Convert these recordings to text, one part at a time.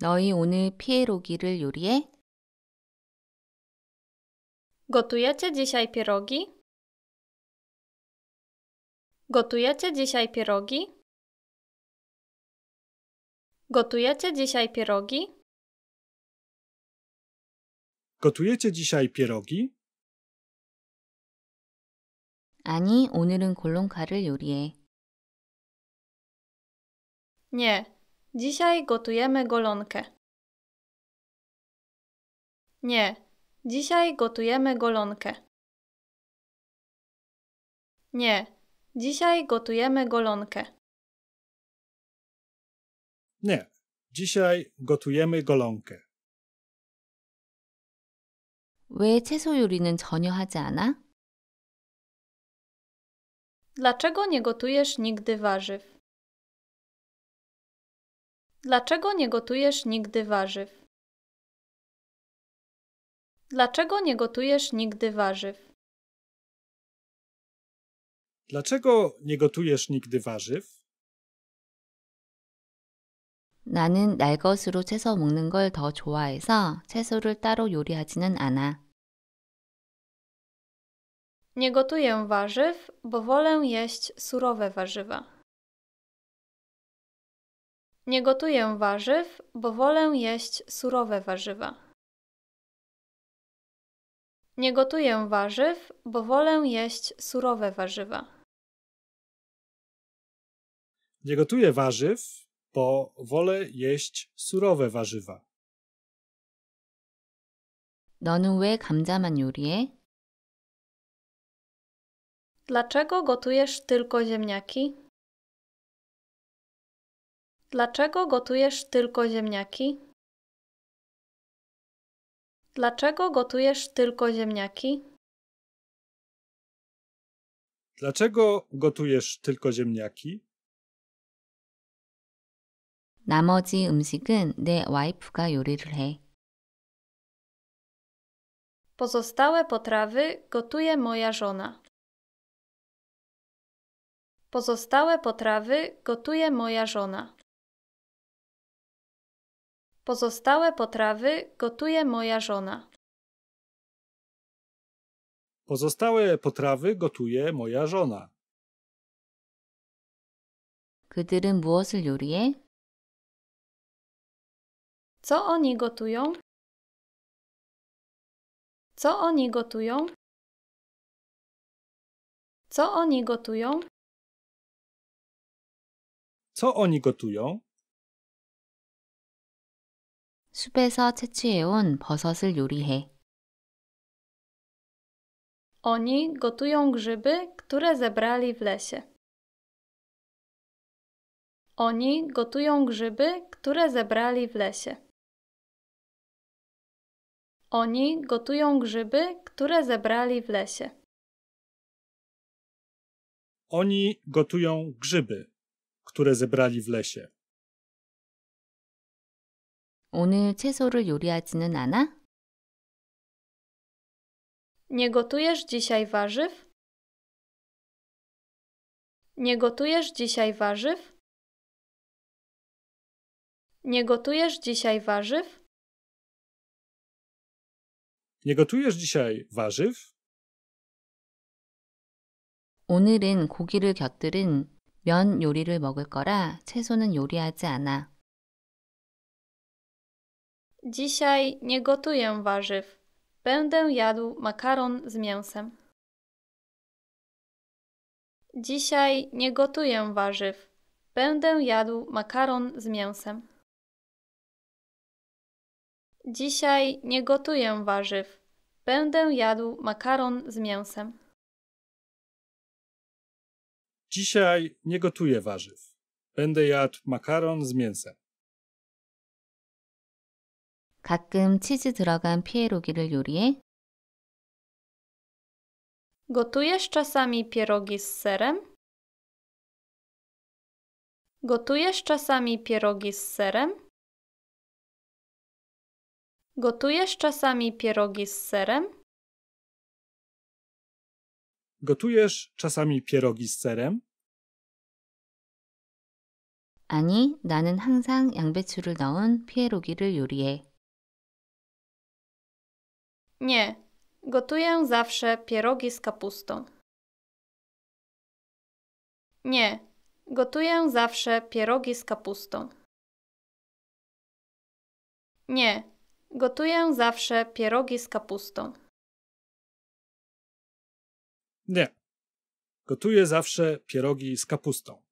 너희 오늘 피에로기를 요리해? Gotujecie dzisiaj pierogi? Gotujecie dzisiaj pierogi? Gotujecie dzisiaj pierogi? Gotujecie dzisiaj pierogi? 아니, 오늘은 골롱카를 요리해. Nie, Dzisiaj gotujemy golonkę. Nie. Dzisiaj gotujemy golonkę. Nie. Dzisiaj gotujemy golonkę. Nie. Dzisiaj gotujemy golonkę. 왜 채소 요리는 전혀 하지 않아? Dlaczego nie gotujesz nigdy warzyw? Dlaczego nie gotujesz nigdy warzyw? Dlaczego nie gotujesz nigdy warzyw? Dlaczego nie gotujesz nigdy warzyw? 나는 날것으로 채서 먹는 걸더 좋아해서 채소를 따로 요리하지는 않아. Nie gotuję warzyw, bo wolę jeść surowe warzywa. Nie gotuję warzyw, bo wolę jeść surowe warzywa. Nie gotuję warzyw, bo wolę jeść surowe warzywa. Nie gotuję warzyw, bo wolę jeść surowe warzywa. 너는 왜 감자만 요리해? Dlaczego gotujesz tylko ziemniaki? Dlaczego gotujesz tylko ziemniaki? Dlaczego gotujesz tylko ziemniaki? Dlaczego gotujesz tylko ziemniaki? 나머지 음식은 내 와이프가 요리를 해. Pozostałe potrawy gotuje moja żona. Pozostałe potrawy gotuje moja żona. Pozostałe potrawy gotuje moja żona. Pozostałe potrawy gotuje moja żona. 그들은 무엇을 요리해? Co oni gotują? Co oni gotują? Co oni gotują? Co oni gotują? 숲에서 채취해온 버섯을 요리해. Oni gotują grzyby, które zebrali w lesie. Oni gotują grzyby, które zebrali w lesie. Oni gotują grzyby, które zebrali w lesie. Oni gotują grzyby, które zebrali w lesie. 오늘 채소를 요리하지는 않아? Nie gotujesz dzisiaj warzyw? Nie gotujesz dzisiaj warzyw? Nie gotujesz dzisiaj warzyw? Nie gotujesz dzisiaj warzyw? 오늘은 고기를 곁들인 면 요리를 먹을 거라 채소는 요리하지 않아. Dzisiaj nie gotuję warzyw. Będę jadł makaron z mięsem. Dzisiaj nie gotuję warzyw. Będę jadł makaron z mięsem. Dzisiaj nie gotuję warzyw. Będę jadł makaron z mięsem. Dzisiaj nie gotuję warzyw. Będę jadł makaron z mięsem. 가끔 치즈 들어간 피에로기를 요리해? Gotujesz czasami pierogi z serem? Gotujesz czasami pierogi z serem? Gotujesz czasami pierogi z serem? Gotujesz czasami pierogi z serem? 아니, 나는 항상 양배추를 넣은 피에로기를 요리해. Nie, gotuję zawsze pierogi z kapustą. Nie, gotuję zawsze pierogi z kapustą. Nie, gotuję zawsze pierogi z kapustą. Nie, gotuję zawsze pierogi z kapustą.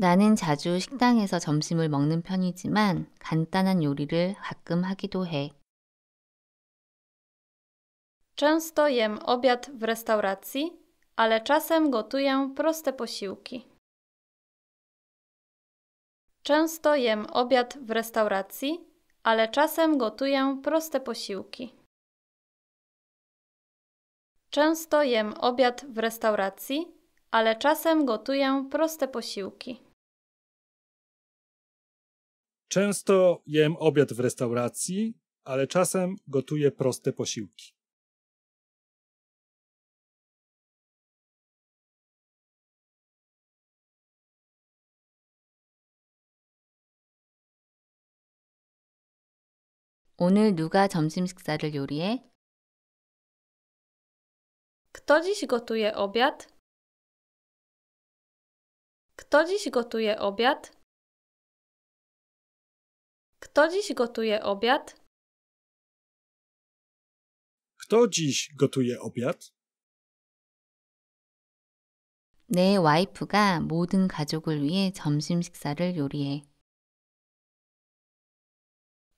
나는 자주 식당에서 점심을 먹는 편이지만 간단한 요리를 가끔 하기도 해. Często jem obiad w restauracji, ale czasem gotuję proste posiłki. Często jem obiad w restauracji, ale czasem gotuję proste posiłki. Często jem obiad w restauracji, ale czasem gotuję proste posiłki. Często jem obiad w restauracji, ale czasem gotuję proste posiłki. 오늘 누가 점심 식사를 요리해? Kto dziś gotuje obiad? Kto dziś gotuje obiad? Kto dziś gotuje obiad? Kto dziś gotuje obiad? 내 와이프가 모든 가족을 위해 점심 식사를 요리해.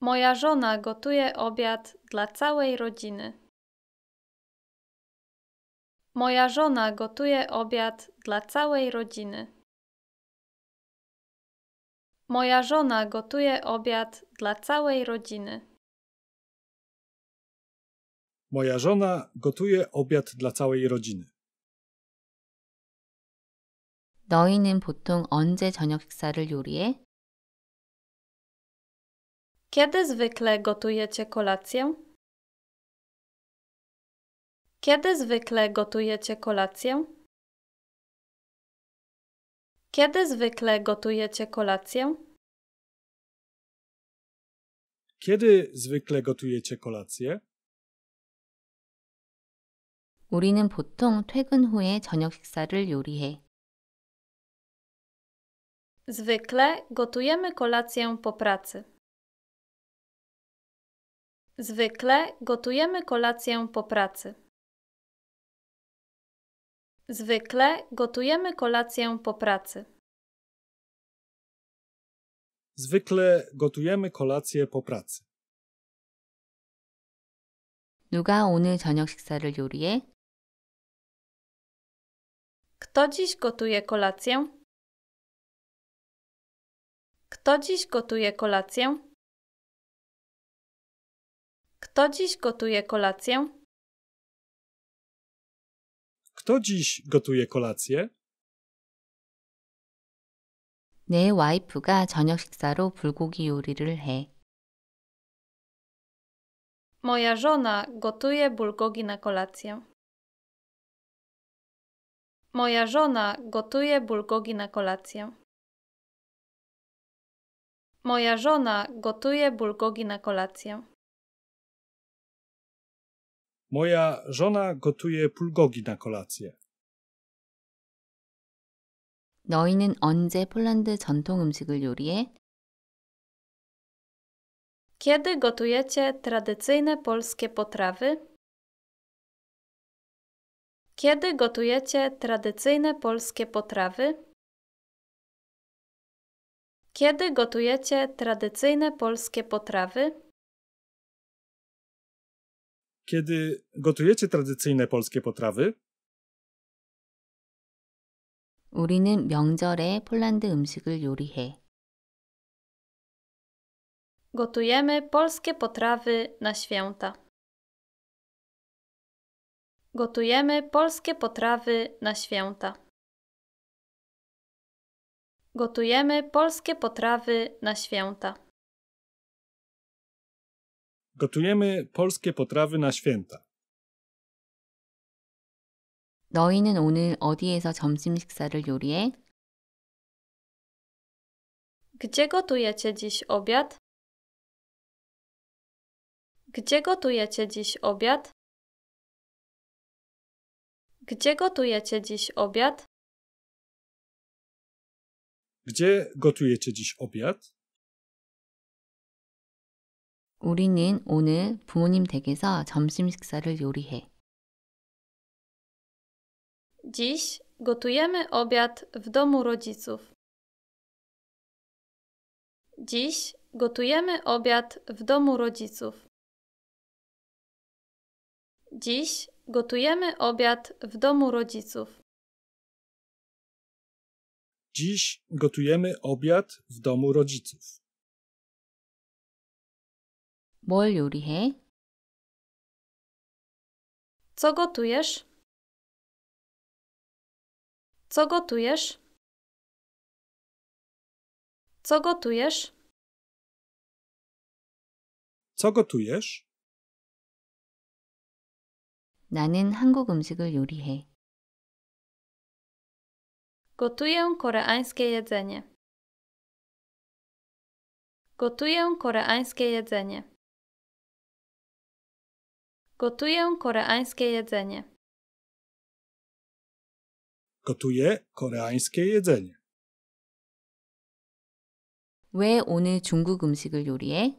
Moja żona gotuje obiad dla całej rodziny. Moja żona gotuje obiad dla całej rodziny. Moja żona gotuje obiad dla całej rodziny. Moja żona gotuje obiad dla całej rodziny. 너희는 보통 언제 저녁 식사를 요리해? Kiedy zwykle gotujecie kolację? Kiedy zwykle gotujecie kolację? Kiedy zwykle gotujecie kolację? Kiedy zwykle gotujecie kolację? 우리는 보통 퇴근 후에 저녁 식사를 요리해. Zwykle gotujemy kolację po pracy. Zwykle gotujemy kolację po pracy. Zwykle gotujemy kolację po pracy. Zwykle gotujemy kolację po pracy. 누가 오늘 저녁 식사를 요리해? Kto dziś gotuje kolację? Kto dziś gotuje kolację? Kto dziś gotuje kolację? Kto dziś gotuje kolację? 내 와이프가 저녁 식사로 불고기 요리를 해. Moja żona gotuje bulgogi na kolację. Moja żona gotuje bulgogi na kolację. Moja żona gotuje bulgogi na kolację. Moja żona gotuje pulgogi na kolację. 너희는 언제 폴란드 전통 음식을 요리해? Kiedy gotujecie tradycyjne polskie potrawy? Kiedy gotujecie tradycyjne polskie potrawy? Kiedy gotujecie tradycyjne polskie potrawy? kiedy gotujecie tradycyjne polskie potrawy, 우리는 명절에 폴란드 음식을 요리해. Gotujemy polskie potrawy na święta. Gotujemy polskie potrawy na święta. Gotujemy polskie potrawy na święta. Gotujemy polskie potrawy na święta. 너희는 오늘 어디에서 점심 식사를 요리해? Gdzie gotujecie dziś obiad? Gdzie gotujecie dziś obiad? Gdzie gotujecie dziś obiad? Gdzie gotujecie dziś obiad? 우리는 오늘 부모님 댁에서 점심 식사를 요리해. Dziś gotujemy obiad w domu rodziców. Dziś gotujemy obiad w domu rodziców. Dziś gotujemy obiad w domu rodziców. Dziś gotujemy obiad w domu rodziców. 뭘 요리해? Co gotujesz? Co gotujesz? Co gotujesz? Co gotujesz? 나는 한국 음식을 요리해. Gotuję koreańskie jedzenie. Gotuję koreańskie jedzenie. Gotuję koreańskie jedzenie. Gotuję koreańskie jedzenie. 왜 오늘 중국 음식을 요리해?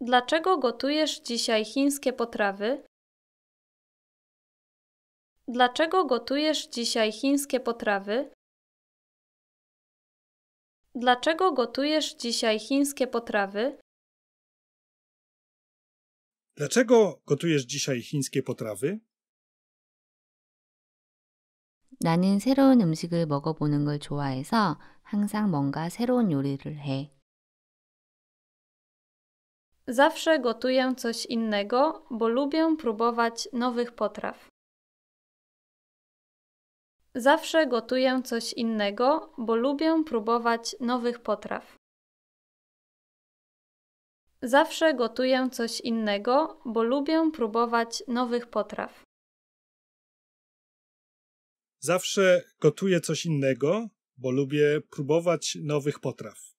Dlaczego gotujesz dzisiaj chińskie potrawy? Dlaczego gotujesz dzisiaj chińskie potrawy? Dlaczego gotujesz dzisiaj chińskie potrawy? Dlaczego gotujesz dzisiaj chińskie potrawy? 나는 새로운 음식을 먹어보는 걸 좋아해서 항상 뭔가 새로운 요리를 해. Zawsze gotuję coś innego, bo lubię próbować nowych potraw. Zawsze gotuję coś innego, bo lubię próbować nowych potraw. Zawsze gotuję coś innego, bo lubię próbować nowych potraw. Zawsze gotuję coś innego, bo lubię próbować nowych potraw.